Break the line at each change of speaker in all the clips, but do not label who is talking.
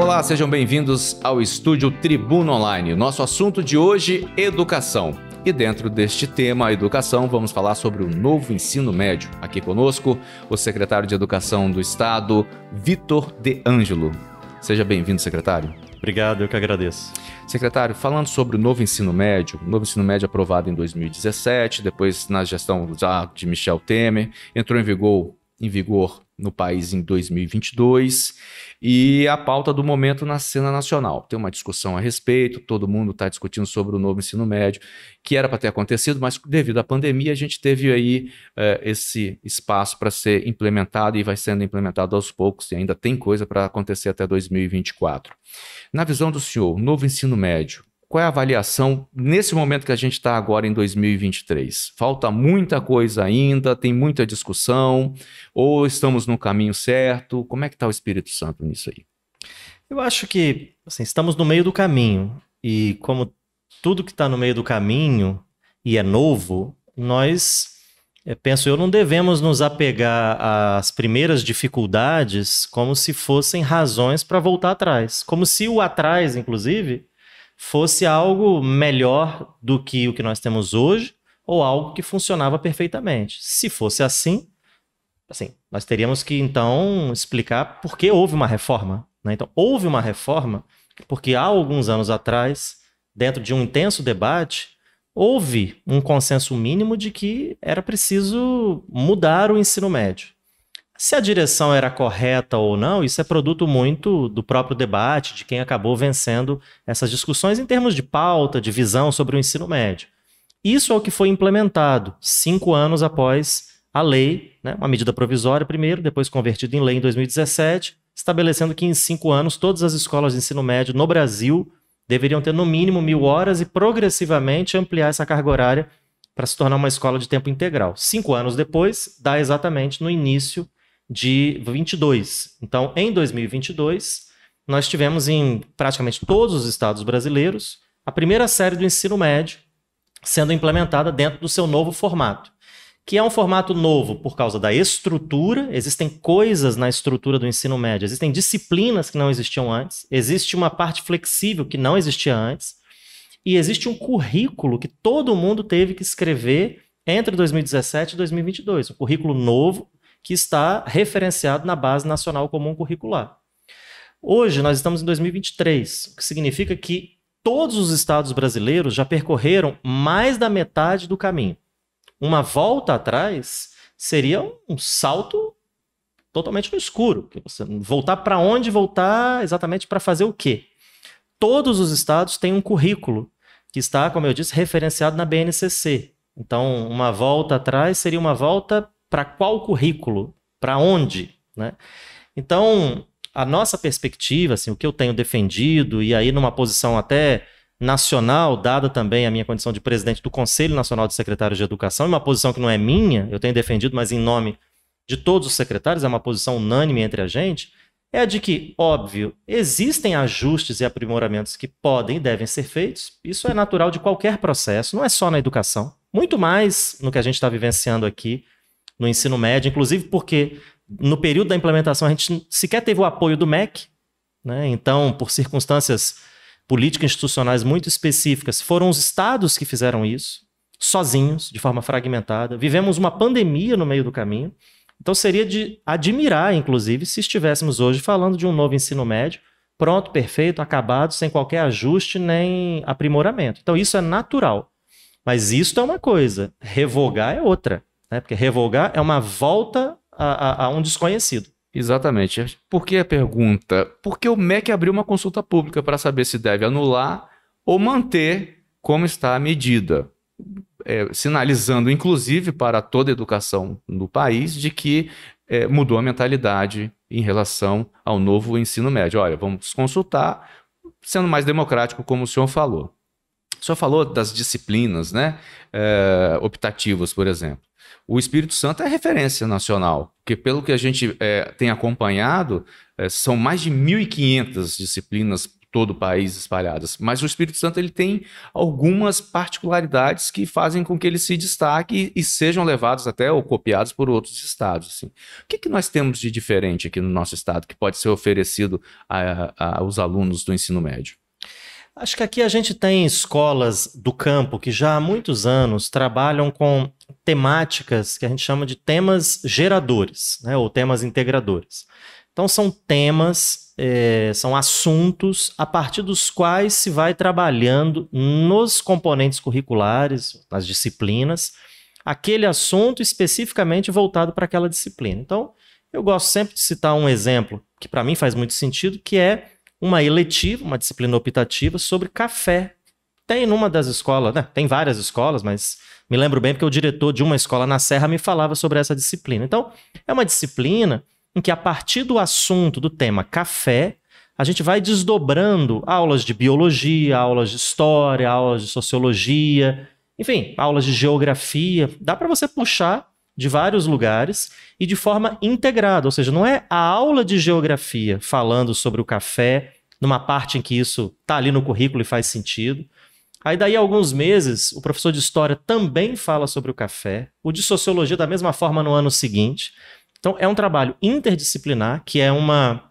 Olá, sejam bem-vindos ao estúdio Tribuna Online. Nosso assunto de hoje, educação. E dentro deste tema, educação, vamos falar sobre o novo ensino médio. Aqui conosco, o secretário de Educação do Estado, Vitor De Ângelo. Seja bem-vindo, secretário. Obrigado, eu que agradeço. Secretário, falando sobre o novo ensino médio, o novo ensino médio aprovado em 2017, depois na gestão já de Michel Temer, entrou em vigor em vigor no país em 2022 e a pauta do momento na cena nacional. Tem uma discussão a respeito, todo mundo está discutindo sobre o novo ensino médio, que era para ter acontecido, mas devido à pandemia a gente teve aí é, esse espaço para ser implementado e vai sendo implementado aos poucos e ainda tem coisa para acontecer até 2024. Na visão do senhor, novo ensino médio qual é a avaliação nesse momento que a gente está agora em 2023? Falta muita coisa ainda, tem muita discussão, ou estamos no caminho certo? Como é que está o Espírito Santo nisso aí?
Eu acho que assim, estamos no meio do caminho. E como tudo que está no meio do caminho e é novo, nós, é, penso eu, não devemos nos apegar às primeiras dificuldades como se fossem razões para voltar atrás. Como se o atrás, inclusive, fosse algo melhor do que o que nós temos hoje ou algo que funcionava perfeitamente. Se fosse assim, assim, nós teríamos que então explicar por que houve uma reforma. Né? Então, houve uma reforma porque há alguns anos atrás, dentro de um intenso debate, houve um consenso mínimo de que era preciso mudar o ensino médio. Se a direção era correta ou não, isso é produto muito do próprio debate de quem acabou vencendo essas discussões em termos de pauta, de visão sobre o ensino médio. Isso é o que foi implementado cinco anos após a lei, né, uma medida provisória primeiro, depois convertida em lei em 2017, estabelecendo que em cinco anos todas as escolas de ensino médio no Brasil deveriam ter no mínimo mil horas e progressivamente ampliar essa carga horária para se tornar uma escola de tempo integral. Cinco anos depois, dá exatamente no início de 22. Então, em 2022, nós tivemos em praticamente todos os estados brasileiros a primeira série do ensino médio sendo implementada dentro do seu novo formato que é um formato novo por causa da estrutura, existem coisas na estrutura do ensino médio, existem disciplinas que não existiam antes, existe uma parte flexível que não existia antes, e existe um currículo que todo mundo teve que escrever entre 2017 e 2022, um currículo novo que está referenciado na Base Nacional Comum Curricular. Hoje nós estamos em 2023, o que significa que todos os estados brasileiros já percorreram mais da metade do caminho. Uma volta atrás seria um salto totalmente no escuro, você voltar para onde voltar, exatamente para fazer o quê? Todos os estados têm um currículo que está, como eu disse, referenciado na BNCC. Então, uma volta atrás seria uma volta para qual currículo, para onde, né? Então, a nossa perspectiva, assim, o que eu tenho defendido e aí numa posição até nacional, dada também a minha condição de presidente do Conselho Nacional de Secretários de Educação, uma posição que não é minha, eu tenho defendido, mas em nome de todos os secretários, é uma posição unânime entre a gente, é a de que, óbvio, existem ajustes e aprimoramentos que podem e devem ser feitos. Isso é natural de qualquer processo, não é só na educação. Muito mais no que a gente está vivenciando aqui no ensino médio, inclusive porque no período da implementação a gente sequer teve o apoio do MEC, né? então, por circunstâncias políticas institucionais muito específicas, foram os estados que fizeram isso, sozinhos, de forma fragmentada. Vivemos uma pandemia no meio do caminho, então seria de admirar, inclusive, se estivéssemos hoje falando de um novo ensino médio pronto, perfeito, acabado, sem qualquer ajuste nem aprimoramento. Então isso é natural. Mas isso é uma coisa, revogar é outra. Né? Porque revogar é uma volta a, a, a um desconhecido. Exatamente. Por que a pergunta? Porque o MEC
abriu uma consulta pública para saber se deve anular ou manter como está a medida. É, sinalizando, inclusive, para toda a educação do país, de que é, mudou a mentalidade em relação ao novo ensino médio. Olha, vamos consultar, sendo mais democrático, como o senhor falou. O senhor falou das disciplinas, né? É, optativas, por exemplo o Espírito Santo é referência nacional, porque pelo que a gente é, tem acompanhado, é, são mais de 1.500 disciplinas todo o país espalhadas. Mas o Espírito Santo ele tem algumas particularidades que fazem com que ele se destaque e, e sejam levados até ou copiados por outros estados. Assim. O que, que nós temos de diferente aqui no nosso estado que pode ser oferecido a, a, aos alunos do ensino médio?
Acho que aqui a gente tem escolas do campo que já há muitos anos trabalham com temáticas que a gente chama de temas geradores, né, ou temas integradores. Então, são temas, é, são assuntos a partir dos quais se vai trabalhando nos componentes curriculares, nas disciplinas, aquele assunto especificamente voltado para aquela disciplina. Então, eu gosto sempre de citar um exemplo que para mim faz muito sentido, que é uma eletiva, uma disciplina optativa sobre café. Tem numa das escolas, né? tem várias escolas, mas me lembro bem porque o diretor de uma escola na Serra me falava sobre essa disciplina. Então, é uma disciplina em que, a partir do assunto, do tema café, a gente vai desdobrando aulas de biologia, aulas de história, aulas de sociologia, enfim, aulas de geografia. Dá para você puxar de vários lugares e de forma integrada, ou seja, não é a aula de geografia falando sobre o café numa parte em que isso está ali no currículo e faz sentido, Aí daí a alguns meses, o professor de história também fala sobre o café, o de sociologia da mesma forma no ano seguinte. Então é um trabalho interdisciplinar que é uma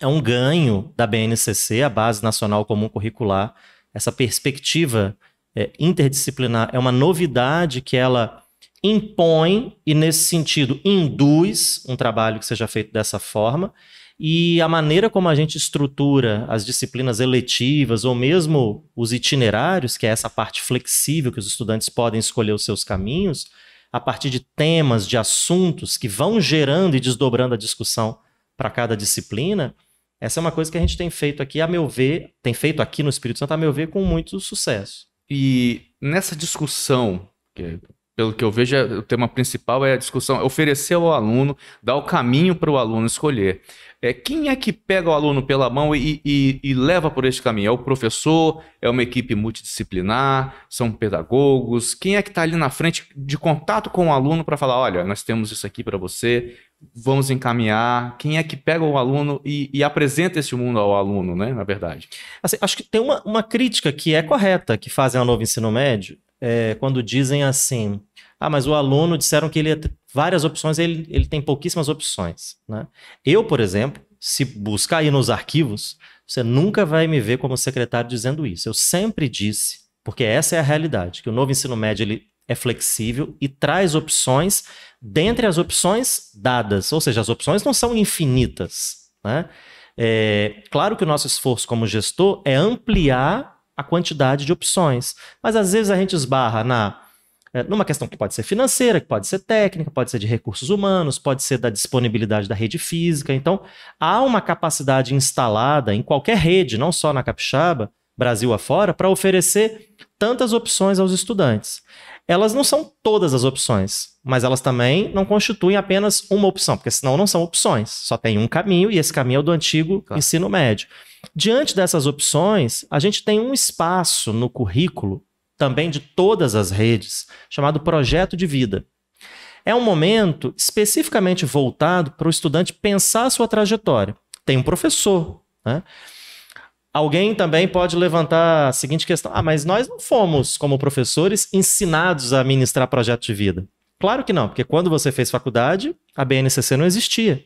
é um ganho da BNCC, a Base Nacional Comum Curricular, essa perspectiva é, interdisciplinar é uma novidade que ela impõe e nesse sentido induz um trabalho que seja feito dessa forma e a maneira como a gente estrutura as disciplinas eletivas ou mesmo os itinerários, que é essa parte flexível que os estudantes podem escolher os seus caminhos, a partir de temas, de assuntos que vão gerando e desdobrando a discussão para cada disciplina, essa é uma coisa que a gente tem feito aqui, a meu ver, tem feito aqui no Espírito Santo, a meu ver, com muito sucesso. E
nessa discussão, que é pelo que eu vejo, é, o tema principal é a discussão, é oferecer ao aluno, dar o caminho para o aluno escolher. É, quem é que pega o aluno pela mão e, e, e, leva por este caminho? É o professor? É uma equipe multidisciplinar? São pedagogos? Quem é que está ali na frente de contato com o aluno para falar: olha, nós temos isso aqui para você, vamos encaminhar? Quem é que pega o aluno e, e apresenta esse mundo ao aluno,
né? Na verdade. Assim, acho que tem uma, uma crítica que é correta que fazem ao novo ensino médio. É, quando dizem assim, ah, mas o aluno disseram que ele tem várias opções, ele, ele tem pouquíssimas opções. Né? Eu, por exemplo, se buscar aí nos arquivos, você nunca vai me ver como secretário dizendo isso. Eu sempre disse, porque essa é a realidade, que o novo ensino médio ele é flexível e traz opções dentre as opções dadas, ou seja, as opções não são infinitas. Né? É, claro que o nosso esforço como gestor é ampliar a quantidade de opções, mas às vezes a gente esbarra na é, numa questão que pode ser financeira, que pode ser técnica, pode ser de recursos humanos, pode ser da disponibilidade da rede física. Então, há uma capacidade instalada em qualquer rede, não só na capixaba, Brasil afora, para oferecer tantas opções aos estudantes. Elas não são todas as opções, mas elas também não constituem apenas uma opção, porque senão não são opções, só tem um caminho e esse caminho é o do antigo claro. ensino médio. Diante dessas opções, a gente tem um espaço no currículo também de todas as redes, chamado Projeto de Vida. É um momento especificamente voltado para o estudante pensar a sua trajetória. Tem um professor, né? Alguém também pode levantar a seguinte questão: ah, mas nós não fomos, como professores, ensinados a ministrar projeto de vida. Claro que não, porque quando você fez faculdade, a BNCC não existia.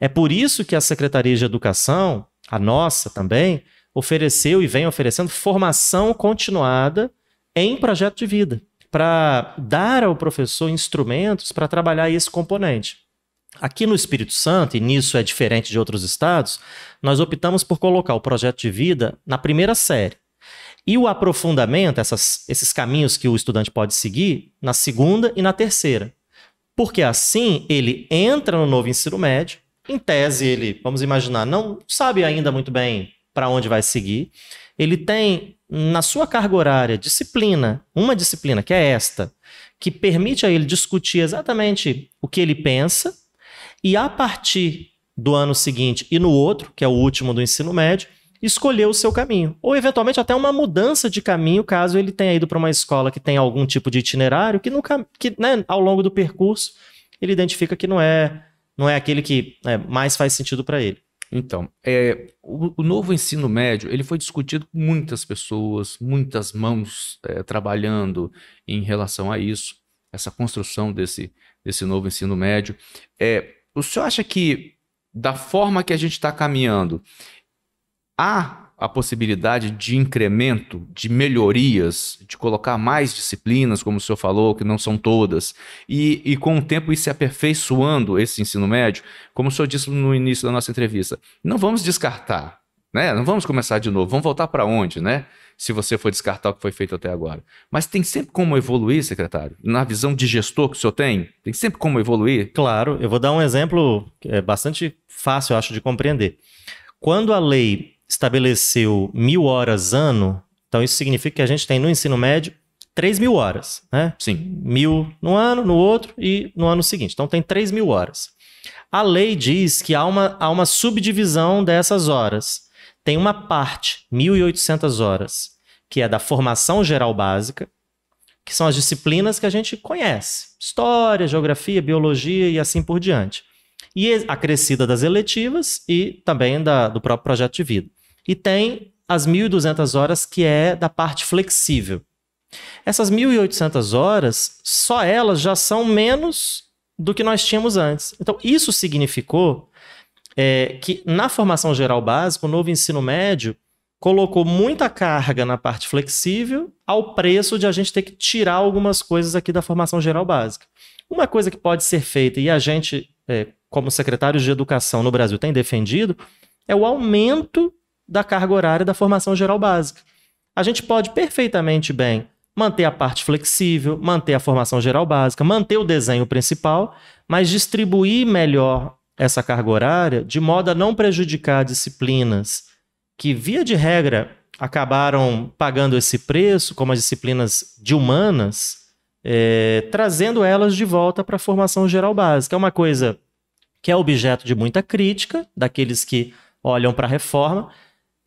É por isso que a Secretaria de Educação, a nossa também, ofereceu e vem oferecendo formação continuada em projeto de vida, para dar ao professor instrumentos para trabalhar esse componente. Aqui no Espírito Santo, e nisso é diferente de outros estados, nós optamos por colocar o projeto de vida na primeira série. E o aprofundamento, essas, esses caminhos que o estudante pode seguir, na segunda e na terceira. Porque assim ele entra no novo ensino médio, em tese ele, vamos imaginar, não sabe ainda muito bem para onde vai seguir, ele tem na sua carga horária disciplina, uma disciplina que é esta, que permite a ele discutir exatamente o que ele pensa e a partir do ano seguinte e no outro, que é o último do ensino médio, escolher o seu caminho. Ou, eventualmente, até uma mudança de caminho, caso ele tenha ido para uma escola que tem algum tipo de itinerário, que, nunca, que né, ao longo do percurso ele identifica que não é, não é aquele que né, mais faz sentido para ele. Então, é, o, o, novo
ensino médio ele foi discutido com muitas pessoas, muitas mãos é, trabalhando em relação a isso, essa construção desse, desse novo ensino médio. É, o senhor acha que, da forma que a gente está caminhando, há a possibilidade de incremento, de melhorias, de colocar mais disciplinas, como o senhor falou, que não são todas, e, e com o tempo ir se aperfeiçoando esse ensino médio, como o senhor disse no início da nossa entrevista, não vamos descartar, né? Não vamos começar de novo, vamos voltar para onde, né? Se você for descartar o que foi feito até agora. Mas tem sempre como evoluir, secretário? Na visão de gestor que o senhor tem, tem sempre como evoluir? Claro, eu vou
dar um exemplo é, bastante fácil, eu acho, de compreender. Quando a lei estabeleceu mil horas ano, então isso significa que a gente tem no ensino médio 3 mil horas, né? Sim. Mil no ano, no outro e no ano seguinte. Então tem 3 mil horas. A lei diz que há uma, há uma subdivisão dessas horas. Tem uma parte, 1.800 horas, que é da formação geral básica, que são as disciplinas que a gente conhece: história, geografia, biologia e assim por diante. E acrescida das eletivas e também da, do próprio projeto de vida. E tem as 1.200 horas que é da parte flexível. Essas 1.800 horas, só elas já são menos do que nós tínhamos antes. Então, isso significou é, que na formação geral básica, o novo ensino médio colocou muita carga na parte flexível, ao preço de a gente ter que tirar algumas coisas aqui da formação geral básica. Uma coisa que pode ser feita, e a gente, é, como secretários de educação no Brasil, tem defendido, é o aumento da carga horária da formação geral básica. A gente pode perfeitamente bem manter a parte flexível, manter a formação geral básica, manter o desenho principal, mas distribuir melhor essa carga horária de modo a não prejudicar disciplinas que, via de regra, acabaram pagando esse preço, como as disciplinas de humanas, é, trazendo elas de volta para a formação geral básica. É uma coisa que é objeto de muita crítica daqueles que olham para a reforma,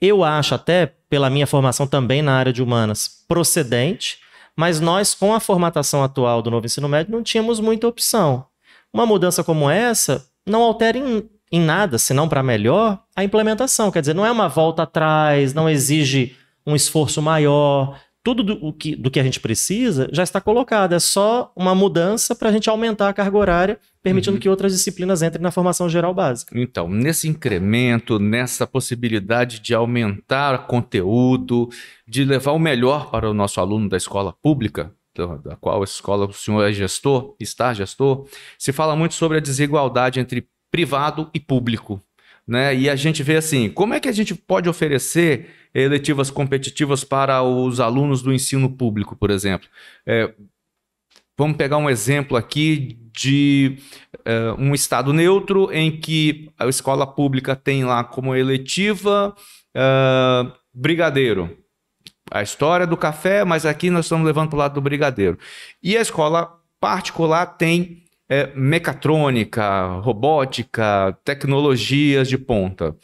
eu acho, até pela minha formação também na área de humanas, procedente, mas nós, com a formatação atual do novo ensino médio, não tínhamos muita opção. Uma mudança como essa não altera em, em nada, senão para melhor, a implementação. Quer dizer, não é uma volta atrás, não exige um esforço maior, tudo do, o que, do que a gente precisa já está colocado, é só uma mudança para a gente aumentar a carga horária, permitindo uhum. que outras disciplinas entrem na formação geral básica.
Então, nesse incremento, nessa possibilidade de aumentar conteúdo, de levar o melhor para o nosso aluno da escola pública, da qual a escola o senhor é gestor, está gestor, se fala muito sobre a desigualdade entre privado e público. Né? E a gente vê assim, como é que a gente pode oferecer eletivas competitivas para os alunos do ensino público, por exemplo. É, vamos pegar um exemplo aqui de é, um estado neutro em que a escola pública tem lá como eletiva é, brigadeiro. A história do café, mas aqui nós estamos levando para o lado do brigadeiro. E a escola particular tem é, mecatrônica, robótica, tecnologias de ponta.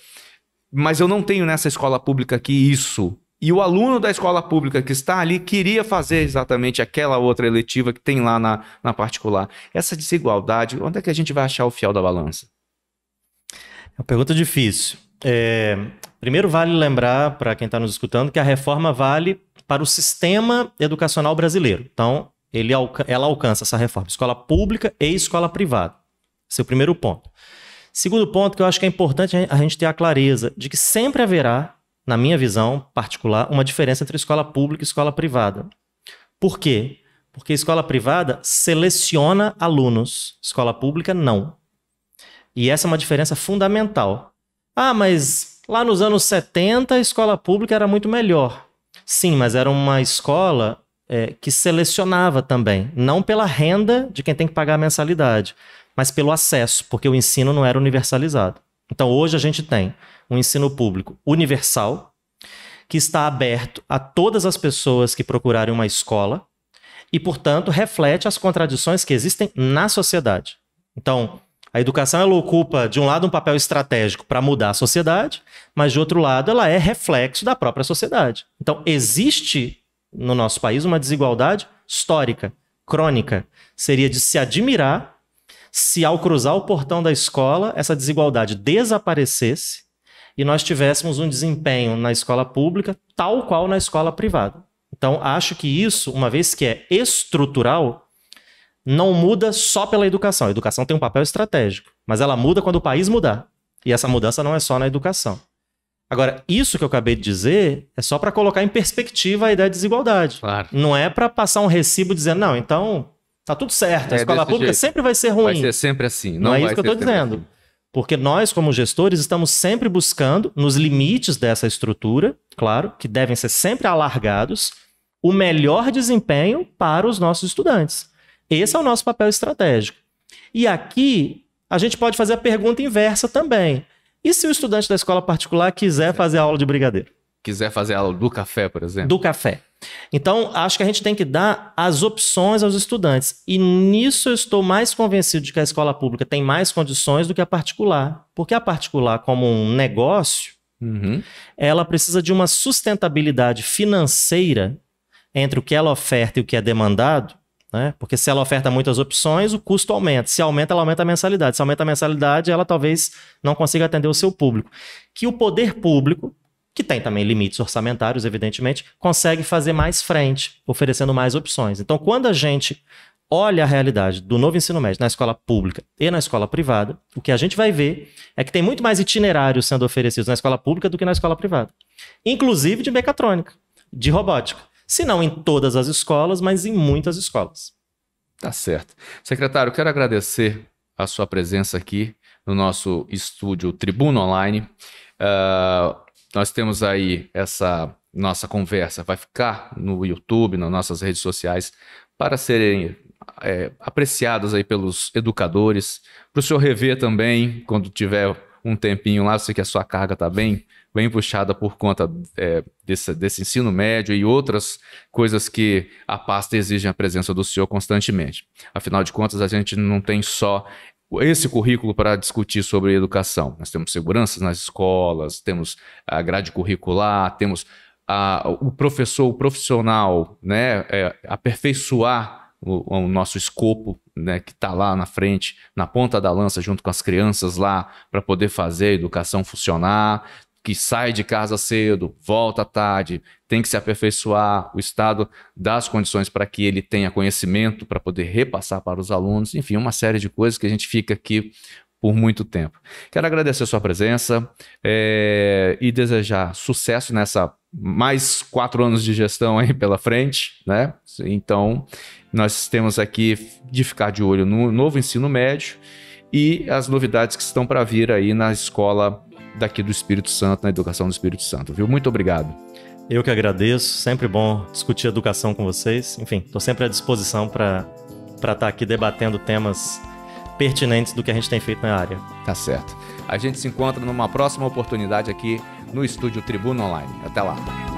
Mas eu não tenho nessa escola pública aqui isso. E o aluno da escola pública que está ali queria fazer exatamente aquela outra eletiva que tem lá na, na particular. Essa desigualdade, onde é que a gente vai achar o fiel
da balança? É uma pergunta difícil. É, primeiro, vale lembrar para quem está nos escutando que a reforma vale para o sistema educacional brasileiro. Então, ele, ela alcança essa reforma, escola pública e escola privada. Esse é o primeiro ponto. Segundo ponto que eu acho que é importante a gente ter a clareza de que sempre haverá, na minha visão particular, uma diferença entre escola pública e escola privada. Por quê? Porque escola privada seleciona alunos, escola pública não. E essa é uma diferença fundamental. Ah, mas lá nos anos 70 a escola pública era muito melhor. Sim, mas era uma escola é, que selecionava também, não pela renda de quem tem que pagar a mensalidade, mas pelo acesso, porque o ensino não era universalizado. Então hoje a gente tem um ensino público universal, que está aberto a todas as pessoas que procurarem uma escola e, portanto, reflete as contradições que existem na sociedade. Então, a educação ela ocupa, de um lado, um papel estratégico para mudar a sociedade, mas, de outro lado, ela é reflexo da própria sociedade. Então, existe no nosso país uma desigualdade histórica, crônica. Seria de se admirar se ao cruzar o portão da escola essa desigualdade desaparecesse e nós tivéssemos um desempenho na escola pública tal qual na escola privada. Então, acho que isso, uma vez que é estrutural, não muda só pela educação. A educação tem um papel estratégico, mas ela muda quando o país mudar. E essa mudança não é só na educação. Agora, isso que eu acabei de dizer é só para colocar em perspectiva a ideia de desigualdade. Claro. Não é para passar um recibo dizendo, não, então Tá tudo certo. A é escola pública jeito. sempre vai ser ruim. Vai ser sempre assim. Não, não é isso que eu estou dizendo. Assim. Porque nós, como gestores, estamos sempre buscando, nos limites dessa estrutura, claro, que devem ser sempre alargados, o melhor desempenho para os nossos estudantes. Esse é o nosso papel estratégico. E aqui, a gente pode fazer a pergunta inversa também. E se o estudante da escola particular quiser fazer a aula de brigadeiro? quiser fazer aula do café, por exemplo? Do café. Então, acho que a gente tem que dar as opções aos estudantes. E nisso eu estou mais convencido de que a escola pública tem mais condições do que a particular. Porque a particular, como um negócio, uhum. ela precisa de uma sustentabilidade financeira entre o que ela oferta e o que é demandado. Né? Porque se ela oferta muitas opções, o custo aumenta. Se aumenta, ela aumenta a mensalidade. Se aumenta a mensalidade, ela talvez não consiga atender o seu público. Que o poder público, que tem também limites orçamentários, evidentemente, consegue fazer mais frente, oferecendo mais opções. Então, quando a gente olha a realidade do novo ensino médio na escola pública e na escola privada, o que a gente vai ver é que tem muito mais itinerários sendo oferecidos na escola pública do que na escola privada, inclusive de mecatrônica, de robótica. Se não em todas as escolas, mas em muitas escolas. Tá certo. Secretário, quero agradecer a sua presença
aqui no nosso estúdio Tribuna Online. Uh nós temos aí essa nossa conversa, vai ficar no YouTube, nas nossas redes sociais, para serem é, apreciadas aí pelos educadores, para o senhor rever também, quando tiver um tempinho lá, sei que a sua carga está bem, bem puxada por conta é, desse, desse ensino médio e outras coisas que a pasta exige a presença do senhor constantemente. Afinal de contas, a gente não tem só esse currículo para discutir sobre educação. Nós temos seguranças nas escolas, temos a grade curricular, temos a, o professor, o profissional, né, é, aperfeiçoar o, o, nosso escopo, né, que está lá na frente, na ponta da lança, junto com as crianças lá, para poder fazer a educação funcionar que sai de casa cedo, volta tarde, tem que se aperfeiçoar, o Estado dá as condições para que ele tenha conhecimento para poder repassar para os alunos, enfim, uma série de coisas que a gente fica aqui por muito tempo. Quero agradecer a sua presença é, e desejar sucesso nessa mais quatro anos de gestão aí pela frente, né? Então, nós temos aqui de ficar de olho no novo ensino médio e as novidades que estão para vir aí na escola daqui do Espírito Santo, na educação do Espírito Santo, viu?
Muito obrigado. Eu que agradeço, sempre bom discutir educação com vocês. Enfim, estou sempre à disposição para estar tá aqui debatendo temas pertinentes do que a gente tem feito na área. Tá certo. A gente se encontra numa próxima oportunidade aqui no estúdio Tribuna
Online. Até lá.